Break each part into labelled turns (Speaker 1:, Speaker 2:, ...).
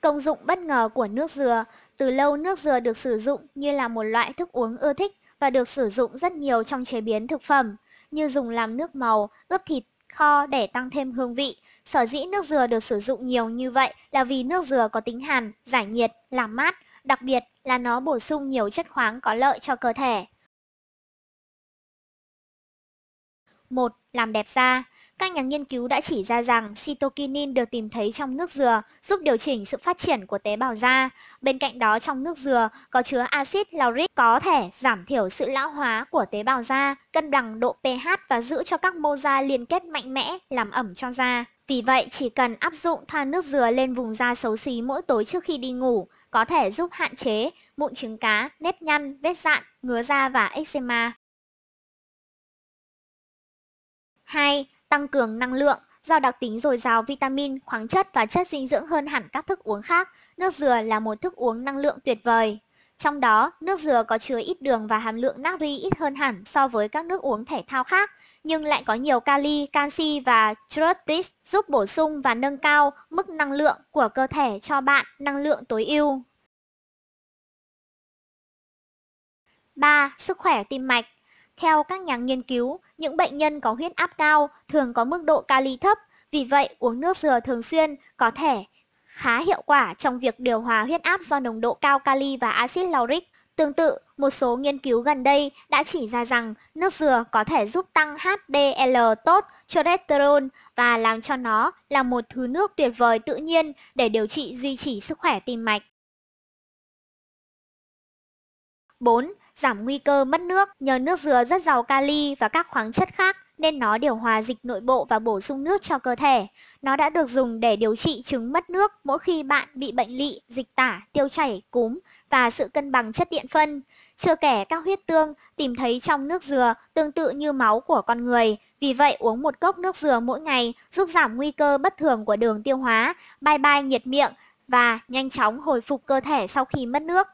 Speaker 1: Công dụng bất ngờ của nước dừa Từ lâu nước dừa được sử dụng như là một loại thức uống ưa thích và được sử dụng rất nhiều trong chế biến thực phẩm, như dùng làm nước màu, ướp thịt, kho để tăng thêm hương vị. Sở dĩ nước dừa được sử dụng nhiều như vậy là vì nước dừa có tính hàn, giải nhiệt, làm mát, đặc biệt là nó bổ sung nhiều chất khoáng có lợi cho cơ thể. 1. Làm đẹp da các nhà nghiên cứu đã chỉ ra rằng cytokinin được tìm thấy trong nước dừa giúp điều chỉnh sự phát triển của tế bào da. Bên cạnh đó trong nước dừa có chứa axit lauric có thể giảm thiểu sự lão hóa của tế bào da, cân bằng độ pH và giữ cho các mô da liên kết mạnh mẽ, làm ẩm cho da. Vì vậy, chỉ cần áp dụng thoa nước dừa lên vùng da xấu xí mỗi tối trước khi đi ngủ, có thể giúp hạn chế mụn trứng cá, nếp nhăn, vết dạn, ngứa da và eczema. 2 tăng cường năng lượng, do đặc tính dồi dào vitamin, khoáng chất và chất dinh dưỡng hơn hẳn các thức uống khác, nước dừa là một thức uống năng lượng tuyệt vời. Trong đó, nước dừa có chứa ít đường và hàm lượng natri ít hơn hẳn so với các nước uống thể thao khác, nhưng lại có nhiều kali, canxi và trottis giúp bổ sung và nâng cao mức năng lượng của cơ thể cho bạn năng lượng tối ưu. 3. Sức khỏe tim mạch theo các nhà nghiên cứu, những bệnh nhân có huyết áp cao thường có mức độ kali thấp, vì vậy uống nước dừa thường xuyên có thể khá hiệu quả trong việc điều hòa huyết áp do nồng độ cao kali và axit lauric. Tương tự, một số nghiên cứu gần đây đã chỉ ra rằng nước dừa có thể giúp tăng HDL tốt, cholesterol và làm cho nó là một thứ nước tuyệt vời tự nhiên để điều trị duy trì sức khỏe tim mạch. 4 giảm nguy cơ mất nước. Nhờ nước dừa rất giàu kali và các khoáng chất khác nên nó điều hòa dịch nội bộ và bổ sung nước cho cơ thể. Nó đã được dùng để điều trị chứng mất nước mỗi khi bạn bị bệnh lị, dịch tả, tiêu chảy, cúm và sự cân bằng chất điện phân. Chưa kể các huyết tương tìm thấy trong nước dừa tương tự như máu của con người. Vì vậy uống một cốc nước dừa mỗi ngày giúp giảm nguy cơ bất thường của đường tiêu hóa, bay bay nhiệt miệng và nhanh chóng hồi phục cơ thể sau khi mất nước.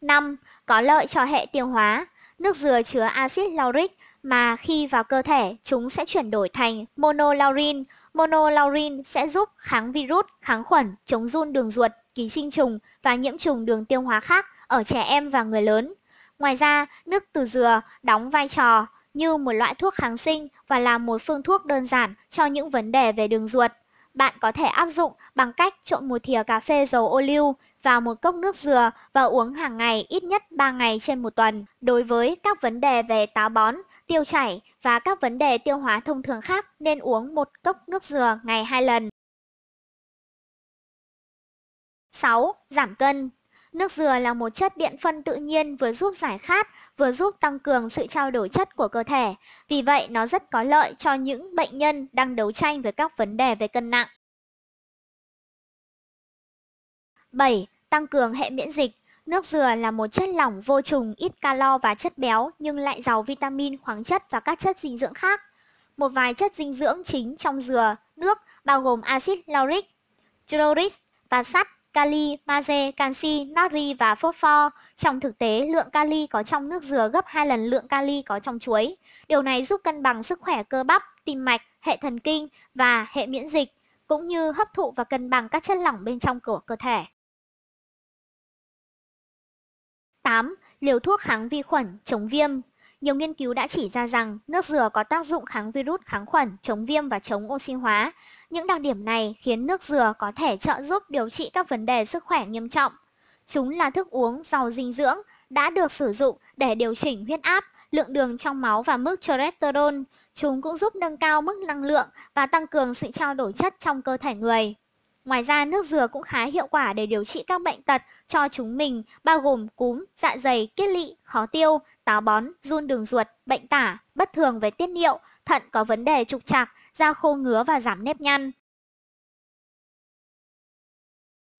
Speaker 1: 5. Có lợi cho hệ tiêu hóa. Nước dừa chứa axit lauric mà khi vào cơ thể chúng sẽ chuyển đổi thành monolaurin. Monolaurin sẽ giúp kháng virus, kháng khuẩn, chống run đường ruột, ký sinh trùng và nhiễm trùng đường tiêu hóa khác ở trẻ em và người lớn. Ngoài ra, nước từ dừa đóng vai trò như một loại thuốc kháng sinh và là một phương thuốc đơn giản cho những vấn đề về đường ruột. Bạn có thể áp dụng bằng cách trộn một thìa cà phê dầu ô liu vào một cốc nước dừa và uống hàng ngày ít nhất 3 ngày trên một tuần. Đối với các vấn đề về táo bón, tiêu chảy và các vấn đề tiêu hóa thông thường khác nên uống một cốc nước dừa ngày 2 lần. 6. Giảm cân Nước dừa là một chất điện phân tự nhiên vừa giúp giải khát, vừa giúp tăng cường sự trao đổi chất của cơ thể. Vì vậy, nó rất có lợi cho những bệnh nhân đang đấu tranh với các vấn đề về cân nặng. 7. Tăng cường hệ miễn dịch Nước dừa là một chất lỏng vô trùng, ít calo và chất béo nhưng lại giàu vitamin, khoáng chất và các chất dinh dưỡng khác. Một vài chất dinh dưỡng chính trong dừa, nước bao gồm axit lauric, chloric và sắt kali, magie, canxi, natri và phosphor. Trong thực tế, lượng kali có trong nước dừa gấp 2 lần lượng kali có trong chuối. Điều này giúp cân bằng sức khỏe cơ bắp, tim mạch, hệ thần kinh và hệ miễn dịch, cũng như hấp thụ và cân bằng các chất lỏng bên trong của cơ thể. 8. Liều thuốc kháng vi khuẩn, chống viêm nhiều nghiên cứu đã chỉ ra rằng nước dừa có tác dụng kháng virus, kháng khuẩn, chống viêm và chống oxy hóa. Những đặc điểm này khiến nước dừa có thể trợ giúp điều trị các vấn đề sức khỏe nghiêm trọng. Chúng là thức uống giàu dinh dưỡng đã được sử dụng để điều chỉnh huyết áp, lượng đường trong máu và mức cholesterol. Chúng cũng giúp nâng cao mức năng lượng và tăng cường sự trao đổi chất trong cơ thể người. Ngoài ra, nước dừa cũng khá hiệu quả để điều trị các bệnh tật cho chúng mình, bao gồm cúm, dạ dày, kiết lỵ, khó tiêu, táo bón, run đường ruột, bệnh tả, bất thường về tiết niệu, thận có vấn đề trục trặc, da khô ngứa và giảm nếp nhăn.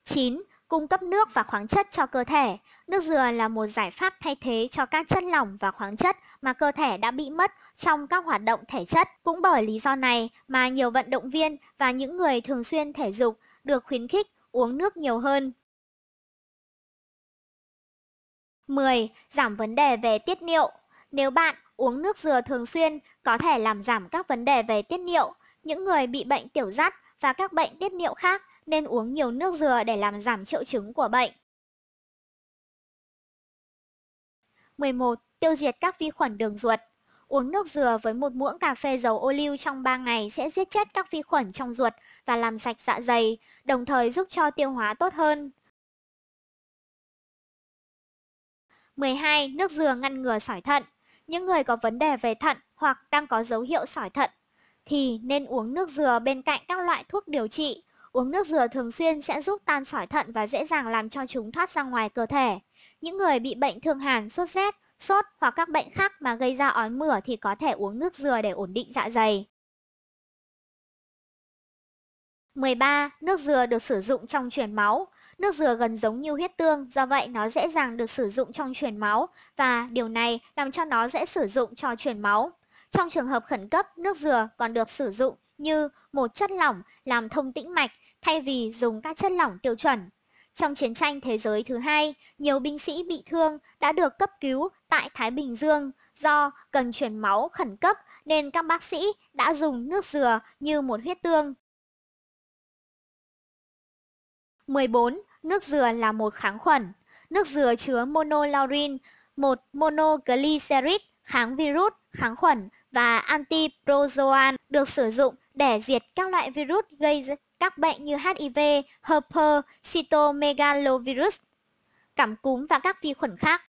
Speaker 1: 9 cung cấp nước và khoáng chất cho cơ thể. Nước dừa là một giải pháp thay thế cho các chất lỏng và khoáng chất mà cơ thể đã bị mất trong các hoạt động thể chất. Cũng bởi lý do này mà nhiều vận động viên và những người thường xuyên thể dục được khuyến khích uống nước nhiều hơn. 10. Giảm vấn đề về tiết niệu Nếu bạn uống nước dừa thường xuyên có thể làm giảm các vấn đề về tiết niệu. Những người bị bệnh tiểu rắt và các bệnh tiết niệu khác nên uống nhiều nước dừa để làm giảm triệu chứng của bệnh. 11. Tiêu diệt các vi khuẩn đường ruột Uống nước dừa với một muỗng cà phê dầu ô liu trong 3 ngày sẽ giết chết các vi khuẩn trong ruột và làm sạch dạ dày, đồng thời giúp cho tiêu hóa tốt hơn. 12. Nước dừa ngăn ngừa sỏi thận Những người có vấn đề về thận hoặc đang có dấu hiệu sỏi thận thì nên uống nước dừa bên cạnh các loại thuốc điều trị. Uống nước dừa thường xuyên sẽ giúp tan sỏi thận và dễ dàng làm cho chúng thoát ra ngoài cơ thể. Những người bị bệnh thương hàn, sốt rét sốt hoặc các bệnh khác mà gây ra ói mửa thì có thể uống nước dừa để ổn định dạ dày. 13. Nước dừa được sử dụng trong truyền máu. Nước dừa gần giống như huyết tương, do vậy nó dễ dàng được sử dụng trong truyền máu và điều này làm cho nó dễ sử dụng cho truyền máu. Trong trường hợp khẩn cấp, nước dừa còn được sử dụng như một chất lỏng làm thông tĩnh mạch thay vì dùng các chất lỏng tiêu chuẩn. Trong chiến tranh thế giới thứ hai, nhiều binh sĩ bị thương đã được cấp cứu tại Thái Bình Dương do cần chuyển máu khẩn cấp nên các bác sĩ đã dùng nước dừa như một huyết tương. 14. Nước dừa là một kháng khuẩn. Nước dừa chứa monolaurin, một monoglycerid kháng virus, kháng khuẩn và antiprozoan được sử dụng để diệt các loại virus gây các bệnh như HIV, herpes, cytomegalovirus, cảm cúm và các vi khuẩn khác.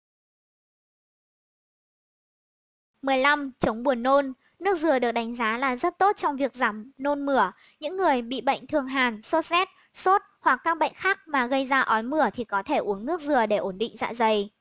Speaker 1: 15. Chống buồn nôn Nước dừa được đánh giá là rất tốt trong việc giảm nôn mửa. Những người bị bệnh thường hàn, sốt rét, sốt hoặc các bệnh khác mà gây ra ói mửa thì có thể uống nước dừa để ổn định dạ dày.